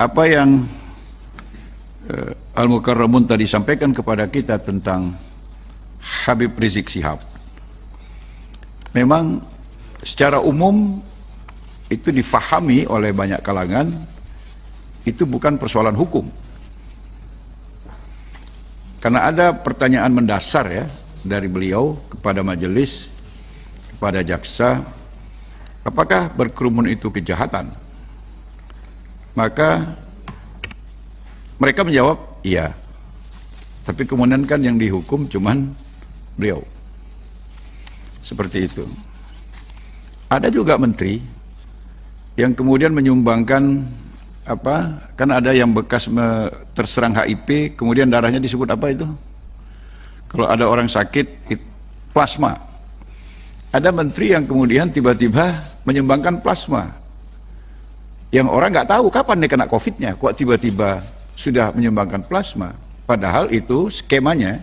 apa yang uh, Al-Mukarramun tadi sampaikan kepada kita tentang Habib Rizik Sihab. Memang secara umum itu difahami oleh banyak kalangan itu bukan persoalan hukum. Karena ada pertanyaan mendasar ya dari beliau kepada majelis, kepada jaksa, apakah berkerumun itu kejahatan? Maka mereka menjawab, iya. Tapi kemudian kan yang dihukum cuman beliau. Seperti itu. Ada juga menteri yang kemudian menyumbangkan apa? Kan ada yang bekas terserang HIP, kemudian darahnya disebut apa itu? Kalau ada orang sakit plasma. Ada menteri yang kemudian tiba-tiba menyumbangkan plasma. Yang orang nggak tahu kapan dia kena COVID-nya, kok tiba-tiba sudah menyumbangkan plasma. Padahal itu skemanya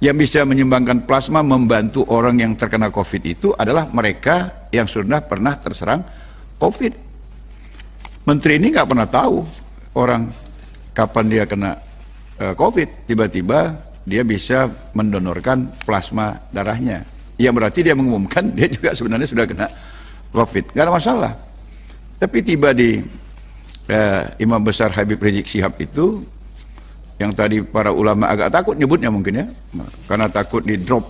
yang bisa menyumbangkan plasma membantu orang yang terkena COVID itu adalah mereka yang sudah pernah terserang COVID. Menteri ini nggak pernah tahu orang kapan dia kena eh, COVID. Tiba-tiba dia bisa mendonorkan plasma darahnya. Yang berarti dia mengumumkan dia juga sebenarnya sudah kena COVID. Gak ada masalah. Tapi tiba di eh, Imam Besar Habib Rizik Sihab itu yang tadi para ulama agak takut nyebutnya mungkin ya karena takut di drop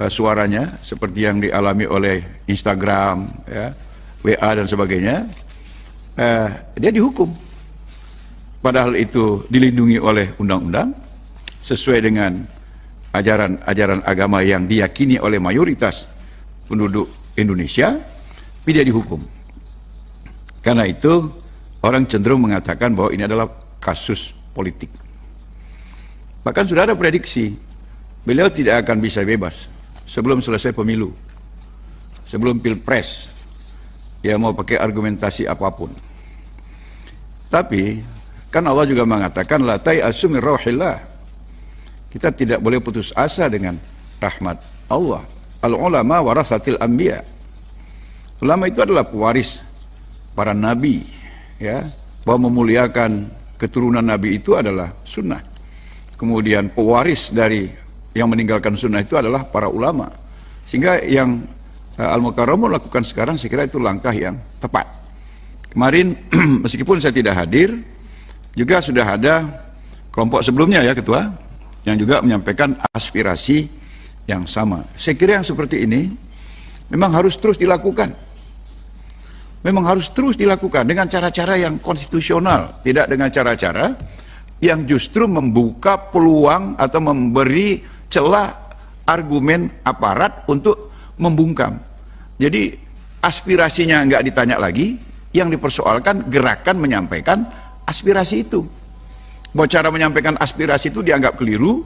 eh, suaranya seperti yang dialami oleh Instagram ya WA dan sebagainya eh, dia dihukum padahal itu dilindungi oleh undang-undang sesuai dengan ajaran-ajaran agama yang diyakini oleh mayoritas penduduk Indonesia, tapi dia dihukum. Karena itu orang cenderung mengatakan bahwa ini adalah kasus politik. Bahkan sudah ada prediksi beliau tidak akan bisa bebas sebelum selesai pemilu. Sebelum pilpres ya mau pakai argumentasi apapun. Tapi kan Allah juga mengatakan la ta'asu min Kita tidak boleh putus asa dengan rahmat Allah. Al ulama warasatil ambia. Ulama itu adalah pewaris para nabi ya bahwa memuliakan keturunan nabi itu adalah sunnah kemudian pewaris dari yang meninggalkan sunnah itu adalah para ulama sehingga yang eh, al mukarram lakukan sekarang saya kira itu langkah yang tepat kemarin meskipun saya tidak hadir juga sudah ada kelompok sebelumnya ya ketua yang juga menyampaikan aspirasi yang sama saya kira yang seperti ini memang harus terus dilakukan memang harus terus dilakukan dengan cara-cara yang konstitusional, tidak dengan cara-cara yang justru membuka peluang atau memberi celah argumen aparat untuk membungkam. Jadi aspirasinya nggak ditanya lagi, yang dipersoalkan gerakan menyampaikan aspirasi itu. Bahwa cara menyampaikan aspirasi itu dianggap keliru,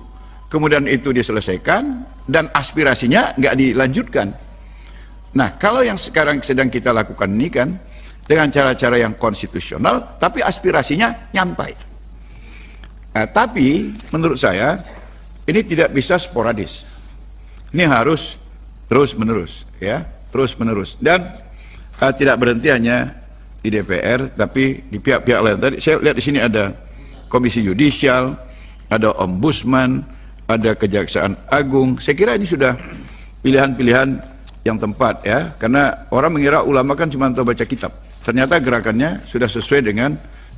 kemudian itu diselesaikan, dan aspirasinya nggak dilanjutkan. Nah, kalau yang sekarang sedang kita lakukan ini kan dengan cara-cara yang konstitusional, tapi aspirasinya nyampai. Nah, tapi menurut saya ini tidak bisa sporadis. Ini harus terus menerus, ya, terus menerus dan uh, tidak berhenti hanya di DPR, tapi di pihak-pihak lain. Tadi saya lihat di sini ada Komisi Yudisial, ada Ombudsman, ada Kejaksaan Agung. Saya kira ini sudah pilihan-pilihan yang tempat ya karena orang mengira ulama kan cuma tahu baca kitab ternyata gerakannya sudah sesuai dengan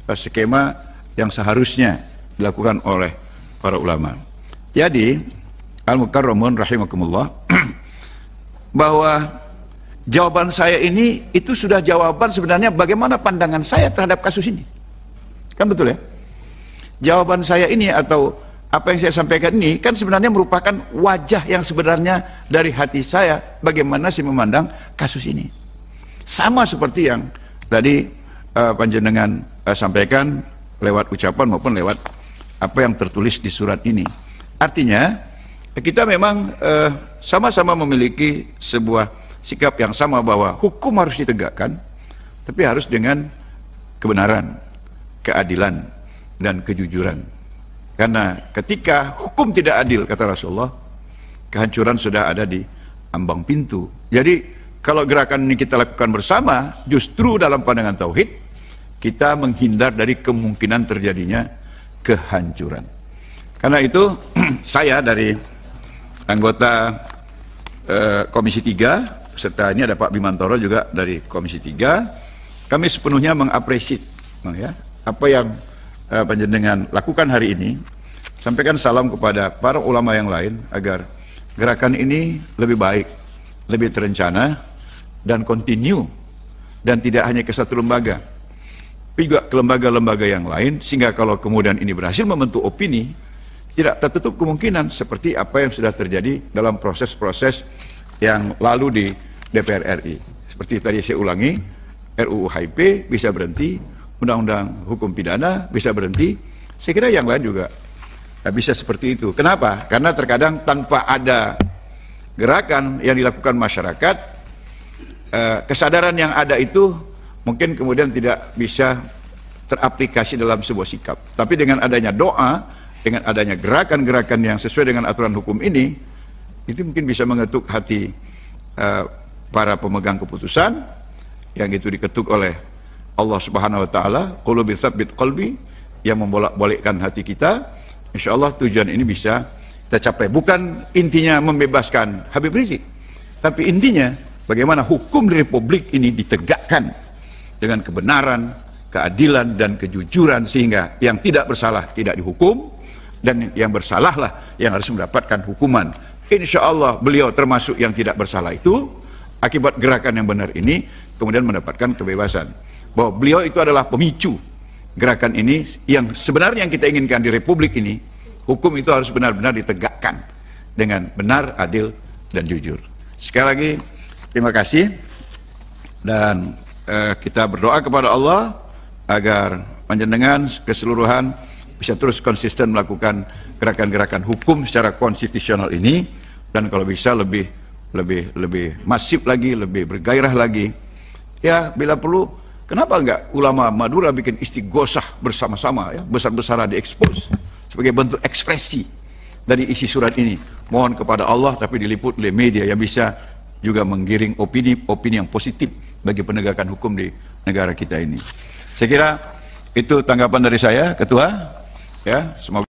eh, skema yang seharusnya dilakukan oleh para ulama jadi al mukarramun rahimakumullah bahwa jawaban saya ini itu sudah jawaban sebenarnya bagaimana pandangan saya terhadap kasus ini kan betul ya jawaban saya ini atau apa yang saya sampaikan ini kan sebenarnya merupakan wajah yang sebenarnya dari hati saya bagaimana sih memandang kasus ini. Sama seperti yang tadi uh, panjenengan uh, sampaikan lewat ucapan maupun lewat apa yang tertulis di surat ini. Artinya kita memang eh, sama-sama uh, memiliki sebuah sikap yang sama bahwa hukum harus ditegakkan tapi harus dengan kebenaran, keadilan dan kejujuran. Karena ketika hukum tidak adil, kata Rasulullah, kehancuran sudah ada di ambang pintu. Jadi kalau gerakan ini kita lakukan bersama, justru dalam pandangan tauhid, kita menghindar dari kemungkinan terjadinya kehancuran. Karena itu saya dari anggota eh, Komisi 3 serta ini ada Pak Bimantoro juga dari Komisi 3 kami sepenuhnya mengapresiasi ya apa yang uh, eh, panjenengan lakukan hari ini sampaikan salam kepada para ulama yang lain agar gerakan ini lebih baik, lebih terencana dan continue dan tidak hanya ke satu lembaga tapi juga ke lembaga-lembaga yang lain sehingga kalau kemudian ini berhasil membentuk opini tidak tertutup kemungkinan seperti apa yang sudah terjadi dalam proses-proses yang lalu di DPR RI seperti tadi saya ulangi RUU HIP bisa berhenti undang-undang hukum pidana bisa berhenti saya kira yang lain juga bisa seperti itu kenapa karena terkadang tanpa ada gerakan yang dilakukan masyarakat eh, kesadaran yang ada itu mungkin kemudian tidak bisa teraplikasi dalam sebuah sikap tapi dengan adanya doa dengan adanya gerakan-gerakan yang sesuai dengan aturan hukum ini itu mungkin bisa mengetuk hati eh, para pemegang keputusan yang itu diketuk oleh Allah Subhanahu wa taala qulubi tsabbit qalbi yang membolak-balikkan hati kita insyaallah tujuan ini bisa kita capai bukan intinya membebaskan Habib Rizik tapi intinya bagaimana hukum di republik ini ditegakkan dengan kebenaran keadilan dan kejujuran sehingga yang tidak bersalah tidak dihukum dan yang bersalahlah yang harus mendapatkan hukuman. Insya Allah beliau termasuk yang tidak bersalah itu akibat gerakan yang benar ini kemudian mendapatkan kebebasan bahwa beliau itu adalah pemicu gerakan ini yang sebenarnya yang kita inginkan di republik ini hukum itu harus benar-benar ditegakkan dengan benar, adil dan jujur. Sekali lagi terima kasih dan eh, kita berdoa kepada Allah agar panjenengan keseluruhan bisa terus konsisten melakukan gerakan-gerakan hukum secara konstitusional ini dan kalau bisa lebih lebih lebih masif lagi, lebih bergairah lagi. Ya, bila perlu Kenapa enggak ulama Madura bikin istighosah bersama-sama ya, besar-besaran diekspos sebagai bentuk ekspresi dari isi surat ini. Mohon kepada Allah tapi diliput oleh media yang bisa juga menggiring opini-opini yang positif bagi penegakan hukum di negara kita ini. Saya kira itu tanggapan dari saya, Ketua. Ya, semoga